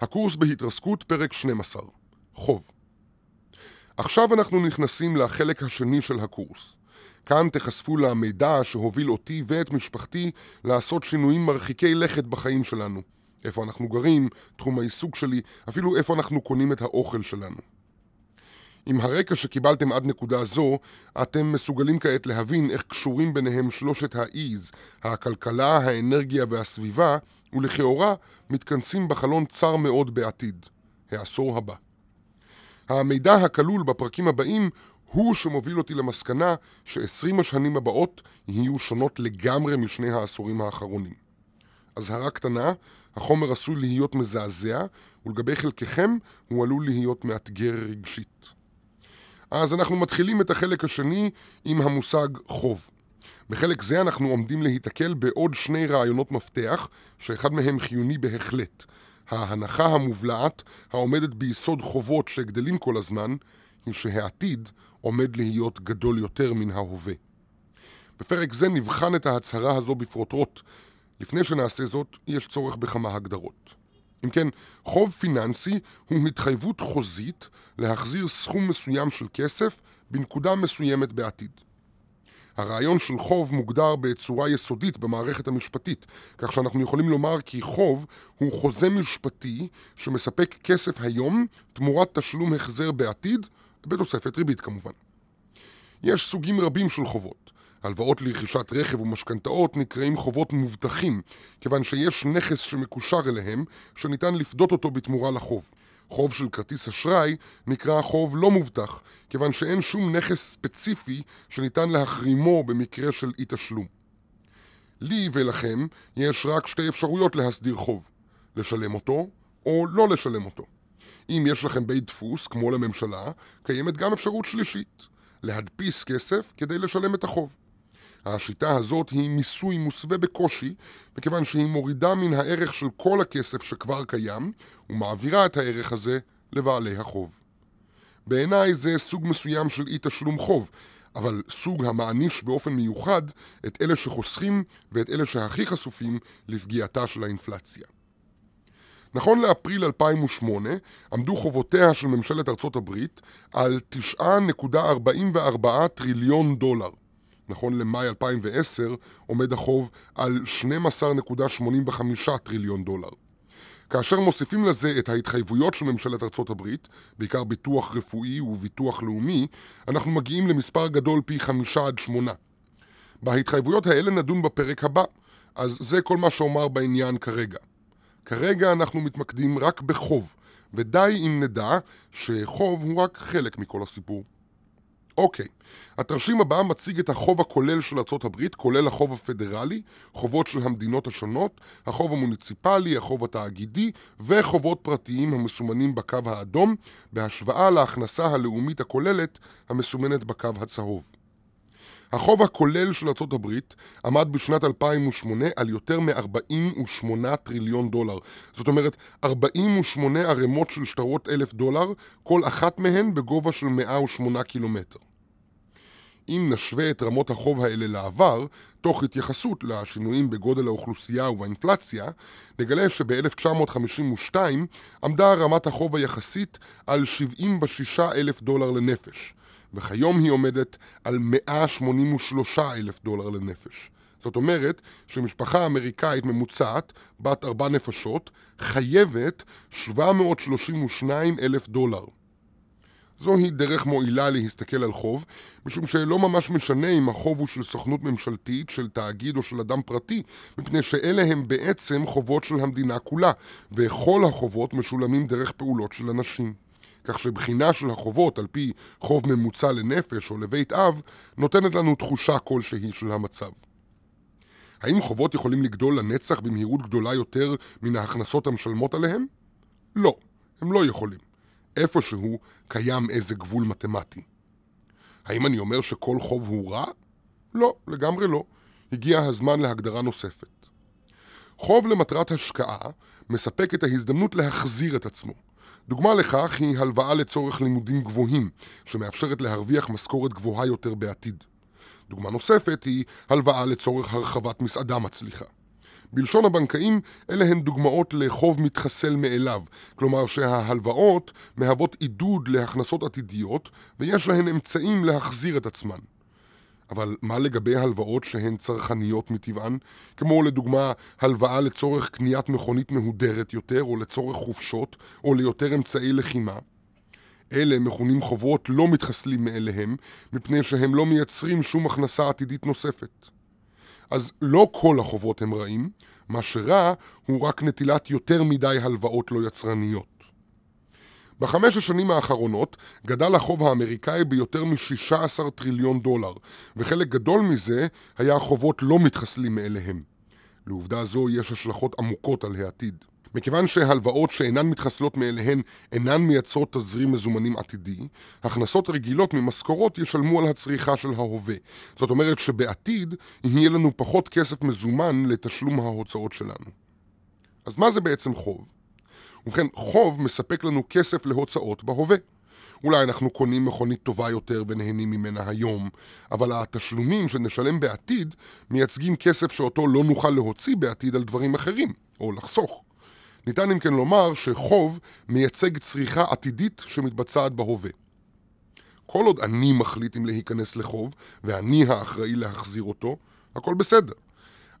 הקורס בהתרסקות, פרק 12. חוב. עכשיו אנחנו נכנסים לחלק השני של הקורס. כאן תיחשפו למידע שהוביל אותי ואת משפחתי לעשות שינויים מרחיקי לכת בחיים שלנו. איפה אנחנו גרים, תחום העיסוק שלי, אפילו איפה אנחנו קונים את האוכל שלנו. עם הרקע שקיבלתם עד נקודה זו, אתם מסוגלים כעת להבין איך קשורים ביניהם שלושת ה-E's, הכלכלה, האנרגיה והסביבה, ולכאורה מתכנסים בחלון צר מאוד בעתיד, העשור הבא. המידע הכלול בפרקים הבאים הוא שמוביל אותי למסקנה ש-20 השנים הבאות יהיו שונות לגמרי משני העשורים האחרונים. אזהרה קטנה, החומר עשוי להיות מזעזע, ולגבי חלקכם הוא עלול להיות מאתגר רגשית. אז אנחנו מתחילים את החלק השני עם המושג חוב. בחלק זה אנחנו עומדים להיתקל בעוד שני רעיונות מפתח, שאחד מהם חיוני בהחלט. ההנחה המובלעת, העומדת ביסוד חובות שגדלים כל הזמן, היא שהעתיד עומד להיות גדול יותר מן ההווה. בפרק זה נבחן את ההצהרה הזו בפרוטרוט. לפני שנעשה זאת, יש צורך בכמה הגדרות. אם כן, חוב פיננסי הוא התחייבות חוזית להחזיר סכום מסוים של כסף בנקודה מסוימת בעתיד. הרעיון של חוב מוגדר בצורה יסודית במערכת המשפטית, כך שאנחנו יכולים לומר כי חוב הוא חוזה משפטי שמספק כסף היום תמורת תשלום החזר בעתיד, בתוספת ריבית כמובן. יש סוגים רבים של חובות. הלוואות לרכישת רכב ומשכנתאות נקראים חובות מובטחים, כיוון שיש נכס שמקושר אליהם, שניתן לפדות אותו בתמורה לחוב. חוב של כרטיס אשראי נקרא חוב לא מובטח, כיוון שאין שום נכס ספציפי שניתן להחרימו במקרה של אי תשלום. לי ולכם יש רק שתי אפשרויות להסדיר חוב, לשלם אותו או לא לשלם אותו. אם יש לכם בית דפוס, כמו לממשלה, קיימת גם אפשרות שלישית, להדפיס כסף כדי לשלם את החוב. השיטה הזאת היא מיסוי מוסווה בקושי, מכיוון שהיא מורידה מן הערך של כל הכסף שכבר קיים, ומעבירה את הערך הזה לבעלי החוב. בעיניי זה סוג מסוים של אי תשלום חוב, אבל סוג המעניש באופן מיוחד את אלה שחוסכים ואת אלה שהכי חשופים לפגיעתה של האינפלציה. נכון לאפריל 2008 עמדו חובותיה של ממשלת ארצות הברית על 9.44 טריליון דולר, נכון למאי 2010, עומד החוב על 12.85 טריליון דולר. כאשר מוסיפים לזה את ההתחייבויות של ממשלת ארצות הברית, בעיקר ביטוח רפואי וביטוח לאומי, אנחנו מגיעים למספר גדול פי חמישה עד שמונה. בהתחייבויות האלה נדון בפרק הבא, אז זה כל מה שאומר בעניין כרגע. כרגע אנחנו מתמקדים רק בחוב, ודי אם נדע שחוב הוא רק חלק מכל הסיפור. אוקיי, התרשים הבא מציג את החוב הכולל של ארצות הברית, כולל החוב הפדרלי, חובות של המדינות השונות, החוב המוניציפלי, החוב התאגידי וחובות פרטיים המסומנים בקו האדום, בהשוואה להכנסה הלאומית הכוללת המסומנת בקו הצהוב. החוב הכולל של ארה"ב עמד בשנת 2008 על יותר מ-48 טריליון דולר. זאת אומרת, 48 ערימות של שטרות אלף דולר, כל אחת מהן בגובה של 108 קילומטר. אם נשווה את רמות החוב האלה לעבר, תוך התייחסות לשינויים בגודל האוכלוסייה ובאינפלציה, נגלה שב-1952 עמדה רמת החוב היחסית על 76 אלף דולר לנפש. וכיום היא עומדת על 183 אלף דולר לנפש. זאת אומרת שמשפחה אמריקאית ממוצעת, בת ארבע נפשות, חייבת 732 אלף דולר. זוהי דרך מועילה להסתכל על חוב, משום שלא ממש משנה אם החוב הוא של סוכנות ממשלתית, של תאגיד או של אדם פרטי, מפני שאלה הם בעצם חובות של המדינה כולה, וכל החובות משולמים דרך פעולות של אנשים. כך שבחינה של החובות על פי חוב ממוצע לנפש או לבית אב, נותנת לנו תחושה כלשהי של המצב. האם חובות יכולים לגדול לנצח במהירות גדולה יותר מן ההכנסות המשלמות עליהם? לא, הם לא יכולים. איפשהו קיים איזה גבול מתמטי. האם אני אומר שכל חוב הוא רע? לא, לגמרי לא. הגיע הזמן להגדרה נוספת. חוב למטרת השקעה מספק את ההזדמנות להחזיר את עצמו. דוגמה לכך היא הלוואה לצורך לימודים גבוהים, שמאפשרת להרוויח משכורת גבוהה יותר בעתיד. דוגמה נוספת היא הלוואה לצורך הרחבת מסעדה מצליחה. בלשון הבנקאים, אלה הן דוגמאות לחוב מתחסל מאליו, כלומר שההלוואות מהוות עידוד להכנסות עתידיות, ויש להן אמצעים להחזיר את עצמן. אבל מה לגבי הלוואות שהן צרכניות מטבען? כמו לדוגמה, הלוואה לצורך קניית מכונית מהודרת יותר, או לצורך חופשות, או ליותר אמצעי לחימה. אלה מכונים חובות לא מתחסלים מאליהם, מפני שהם לא מייצרים שום הכנסה עתידית נוספת. אז לא כל החובות הם רעים, מה שרע הוא רק נטילת יותר מדי הלוואות לא יצרניות. בחמש השנים האחרונות גדל החוב האמריקאי ביותר מ-16 טריליון דולר, וחלק גדול מזה היה חובות לא מתחסלים מאליהם. לעובדה זו יש השלכות עמוקות על העתיד. מכיוון שהלוואות שאינן מתחסלות מאליהן אינן מייצרות תזרים מזומנים עתידי, הכנסות רגילות ממשכורות ישלמו על הצריכה של ההווה. זאת אומרת שבעתיד יהיה לנו פחות כסף מזומן לתשלום ההוצאות שלנו. אז מה זה בעצם חוב? ובכן, חוב מספק לנו כסף להוצאות בהווה. אולי אנחנו קונים מכונית טובה יותר ונהנים ממנה היום, אבל התשלומים שנשלם בעתיד מייצגים כסף שאותו לא נוכל להוציא בעתיד על דברים אחרים, או לחסוך. ניתן אם כן לומר שחוב מייצג צריכה עתידית שמתבצעת בהווה. כל עוד אני מחליט אם להיכנס לחוב, ואני האחראי להחזיר אותו, הכל בסדר.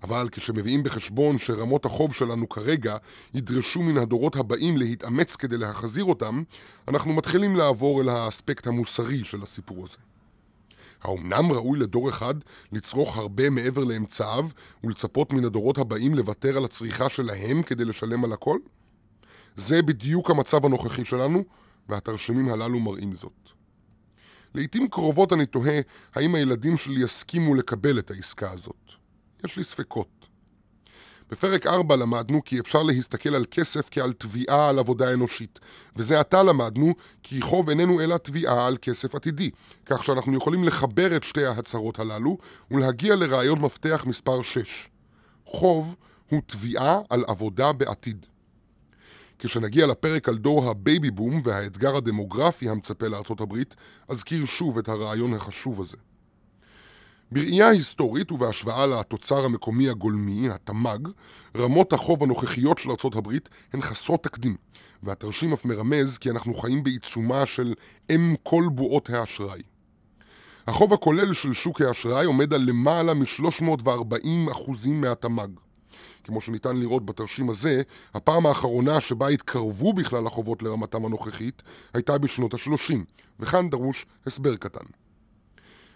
אבל כשמביאים בחשבון שרמות החוב שלנו כרגע ידרשו מן הדורות הבאים להתאמץ כדי להחזיר אותם, אנחנו מתחילים לעבור אל האספקט המוסרי של הסיפור הזה. האומנם ראוי לדור אחד לצרוך הרבה מעבר לאמצעיו ולצפות מן הדורות הבאים לוותר על הצריכה שלהם כדי לשלם על הכל? זה בדיוק המצב הנוכחי שלנו, והתרשימים הללו מראים זאת. לעיתים קרובות אני תוהה האם הילדים שלי יסכימו לקבל את העסקה הזאת. יש לי ספקות. בפרק 4 למדנו כי אפשר להסתכל על כסף כעל תביעה על עבודה אנושית, וזה עתה למדנו כי חוב איננו אלא תביעה על כסף עתידי, כך שאנחנו יכולים לחבר את שתי ההצהרות הללו ולהגיע לרעיון מפתח מספר 6. חוב הוא תביעה על עבודה בעתיד. כשנגיע לפרק על דור הבייבי בום והאתגר הדמוגרפי המצפה לארצות הברית, אזכיר שוב את הרעיון החשוב הזה. בראייה היסטורית ובהשוואה לתוצר המקומי הגולמי, התמ"ג, רמות החוב הנוכחיות של ארה״ב הן חסרות תקדים, והתרשים אף מרמז כי אנחנו חיים בעיצומה של אם כל בועות האשראי. החוב הכולל של שוק האשראי עומד על למעלה מ-340% מהתמ"ג. כמו שניתן לראות בתרשים הזה, הפעם האחרונה שבה התקרבו בכלל החובות לרמתם הנוכחית הייתה בשנות ה-30, וכאן דרוש הסבר קטן.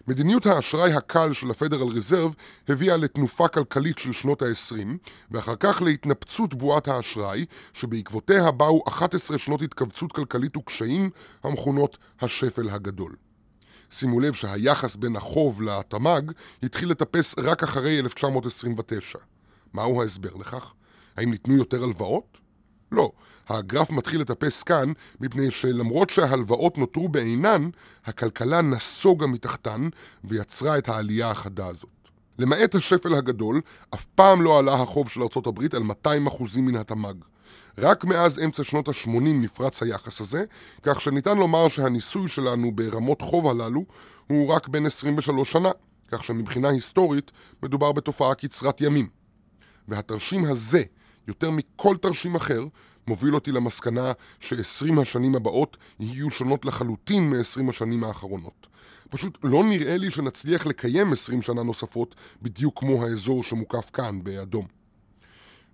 מדיניות האשראי הקל של הפדרל ריזרב הביאה לתנופה כלכלית של שנות ה-20, ואחר כך להתנפצות בועת האשראי, שבעקבותיה באו 11 שנות התכווצות כלכלית וקשיים המכונות השפל הגדול. שימו לב שהיחס בין החוב לתמ"ג התחיל לטפס רק אחרי 1929. מהו ההסבר לכך? האם ניתנו יותר הלוואות? לא. הגרף מתחיל לטפס כאן, מפני שלמרות שההלוואות נותרו בעינן, הכלכלה נסוגה מתחתן ויצרה את העלייה החדה הזאת. למעט השפל הגדול, אף פעם לא עלה החוב של ארצות הברית על 200% מן התמ"ג. רק מאז אמצע שנות ה-80 נפרץ היחס הזה, כך שניתן לומר שהניסוי שלנו ברמות חוב הללו הוא רק בין 23 שנה, כך שמבחינה היסטורית מדובר בתופעה קצרת ימים. והתרשים הזה, יותר מכל תרשים אחר, מוביל אותי למסקנה ש-20 השנים הבאות יהיו שונות לחלוטין מ-20 השנים האחרונות. פשוט לא נראה לי שנצליח לקיים 20 שנה נוספות בדיוק כמו האזור שמוקף כאן, באדום.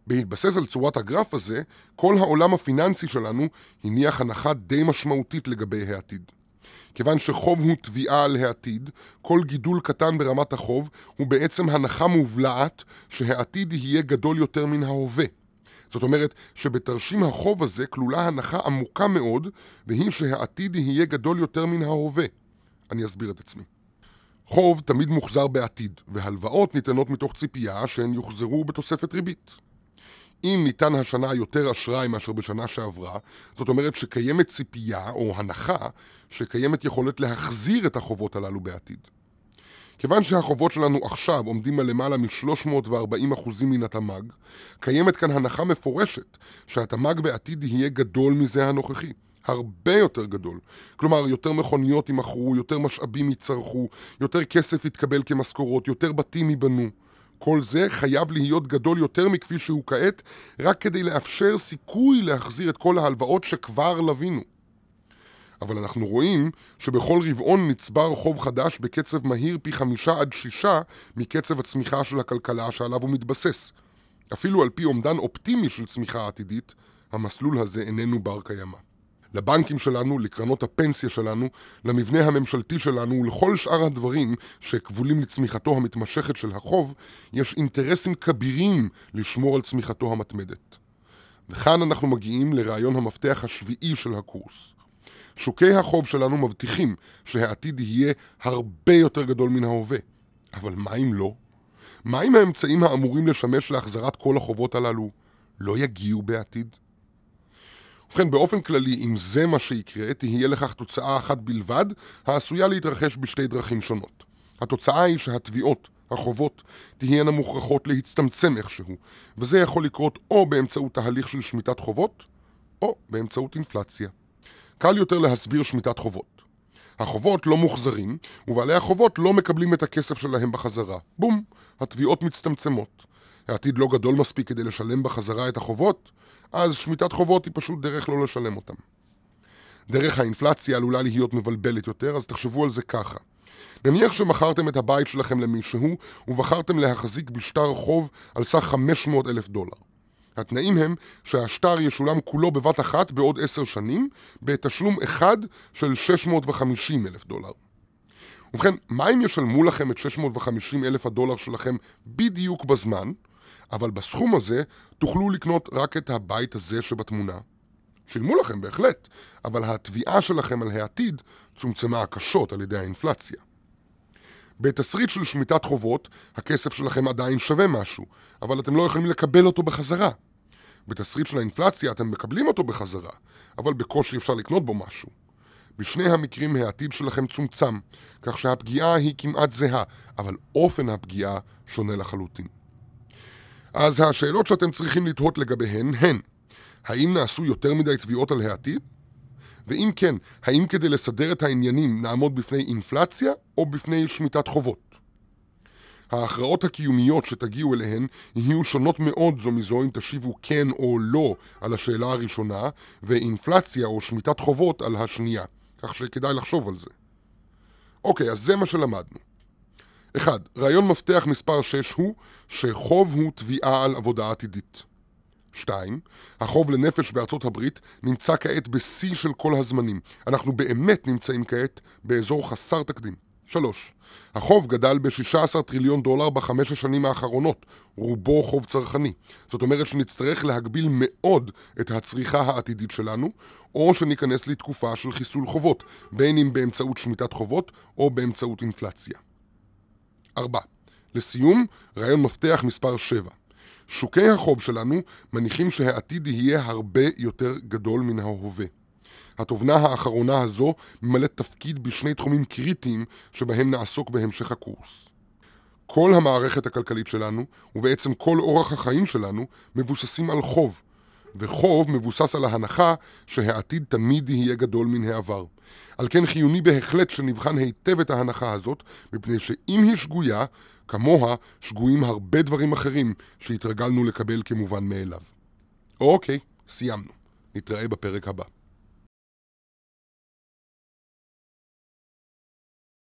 בהתבסס על צורת הגרף הזה, כל העולם הפיננסי שלנו הניח הנחה די משמעותית לגבי העתיד. כיוון שחוב הוא תביעה על העתיד, כל גידול קטן ברמת החוב הוא בעצם הנחה מובלעת שהעתיד יהיה גדול יותר מן ההווה. זאת אומרת שבתרשים החוב הזה כלולה הנחה עמוקה מאוד, והיא שהעתיד יהיה גדול יותר מן ההווה. אני אסביר את עצמי. חוב תמיד מוחזר בעתיד, והלוואות ניתנות מתוך ציפייה שהן יוחזרו בתוספת ריבית. אם ניתן השנה יותר אשראי מאשר בשנה שעברה, זאת אומרת שקיימת ציפייה או הנחה שקיימת יכולת להחזיר את החובות הללו בעתיד. כיוון שהחובות שלנו עכשיו עומדים על למעלה מ-340% מן התמ"ג, קיימת כאן הנחה מפורשת שהתמ"ג בעתיד יהיה גדול מזה הנוכחי. הרבה יותר גדול. כלומר, יותר מכוניות יימכרו, יותר משאבים יצרכו, יותר כסף יתקבל כמשכורות, יותר בתים ייבנו. כל זה חייב להיות גדול יותר מכפי שהוא כעת, רק כדי לאפשר סיכוי להחזיר את כל ההלוואות שכבר לווינו. אבל אנחנו רואים שבכל רבעון נצבר חוב חדש בקצב מהיר פי חמישה עד שישה מקצב הצמיחה של הכלכלה שעליו הוא מתבסס. אפילו על פי אומדן אופטימי של צמיחה עתידית, המסלול הזה איננו בר קיימא. לבנקים שלנו, לקרנות הפנסיה שלנו, למבנה הממשלתי שלנו ולכל שאר הדברים שכבולים לצמיחתו המתמשכת של החוב, יש אינטרסים כבירים לשמור על צמיחתו המתמדת. וכאן אנחנו מגיעים לרעיון המפתח השביעי של הקורס. שוקי החוב שלנו מבטיחים שהעתיד יהיה הרבה יותר גדול מן ההווה. אבל מה אם לא? מה אם האמצעים האמורים לשמש להחזרת כל החובות הללו לא יגיעו בעתיד? ובכן, באופן כללי, אם זה מה שיקרה, תהיה לכך תוצאה אחת בלבד, העשויה להתרחש בשתי דרכים שונות. התוצאה היא שהתביעות, החובות, תהיינה מוכרחות להצטמצם איכשהו, וזה יכול לקרות או באמצעות תהליך של שמיטת חובות, או באמצעות אינפלציה. קל יותר להסביר שמיטת חובות. החובות לא מוחזרים, ובעלי החובות לא מקבלים את הכסף שלהם בחזרה. בום, התביעות מצטמצמות. העתיד לא גדול מספיק כדי לשלם בחזרה את החובות, אז שמיטת חובות היא פשוט דרך לא לשלם אותם. דרך האינפלציה עלולה להיות מבלבלת יותר, אז תחשבו על זה ככה. נניח שמכרתם את הבית שלכם למישהו, ובחרתם להחזיק בשטר חוב על סך 500 אלף דולר. התנאים הם שהשטר ישולם כולו בבת אחת בעוד עשר שנים, בתשלום אחד של 650 אלף דולר. ובכן, מה אם ישלמו לכם את 650 אלף הדולר שלכם בדיוק בזמן, אבל בסכום הזה תוכלו לקנות רק את הבית הזה שבתמונה. שילמו לכם בהחלט, אבל התביעה שלכם על העתיד צומצמה קשות על ידי האינפלציה. בתסריט של שמיטת חובות, הכסף שלכם עדיין שווה משהו, אבל אתם לא יכולים לקבל אותו בחזרה. בתסריט של האינפלציה אתם מקבלים אותו בחזרה, אבל בקושי אפשר לקנות בו משהו. בשני המקרים העתיד שלכם צומצם, כך שהפגיעה היא כמעט זהה, אבל אופן הפגיעה שונה לחלוטין. אז השאלות שאתם צריכים לתהות לגביהן הן האם נעשו יותר מדי תביעות על העתיד? ואם כן, האם כדי לסדר את העניינים נעמוד בפני אינפלציה או בפני שמיטת חובות? ההכרעות הקיומיות שתגיעו אליהן יהיו שונות מאוד זו מזו אם תשיבו כן או לא על השאלה הראשונה, ואינפלציה או שמיטת חובות על השנייה, כך שכדאי לחשוב על זה. אוקיי, אז זה מה שלמדנו. 1. רעיון מפתח מספר 6 הוא שחוב הוא תביעה על עבודה עתידית. 2. החוב לנפש בארצות הברית נמצא כעת בשיא של כל הזמנים. אנחנו באמת נמצאים כעת באזור חסר תקדים. 3. החוב גדל ב-16 טריליון דולר בחמש השנים האחרונות, רובו חוב צרכני. זאת אומרת שנצטרך להגביל מאוד את הצריכה העתידית שלנו, או שניכנס לתקופה של חיסול חובות, בין אם באמצעות שמיטת חובות או באמצעות אינפלציה. 4. לסיום, רעיון מפתח מספר 7. שוקי החוב שלנו מניחים שהעתיד יהיה הרבה יותר גדול מן ההווה. התובנה האחרונה הזו ממלאת תפקיד בשני תחומים קריטיים שבהם נעסוק בהמשך הקורס. כל המערכת הכלכלית שלנו, ובעצם כל אורח החיים שלנו, מבוססים על חוב, וחוב מבוסס על ההנחה שהעתיד תמיד יהיה גדול מן העבר. על כן חיוני בהחלט שנבחן היטב את ההנחה הזאת, מפני שאם היא שגויה, כמוה שגויים הרבה דברים אחרים שהתרגלנו לקבל כמובן מאליו. אוקיי, סיימנו. נתראה בפרק הבא.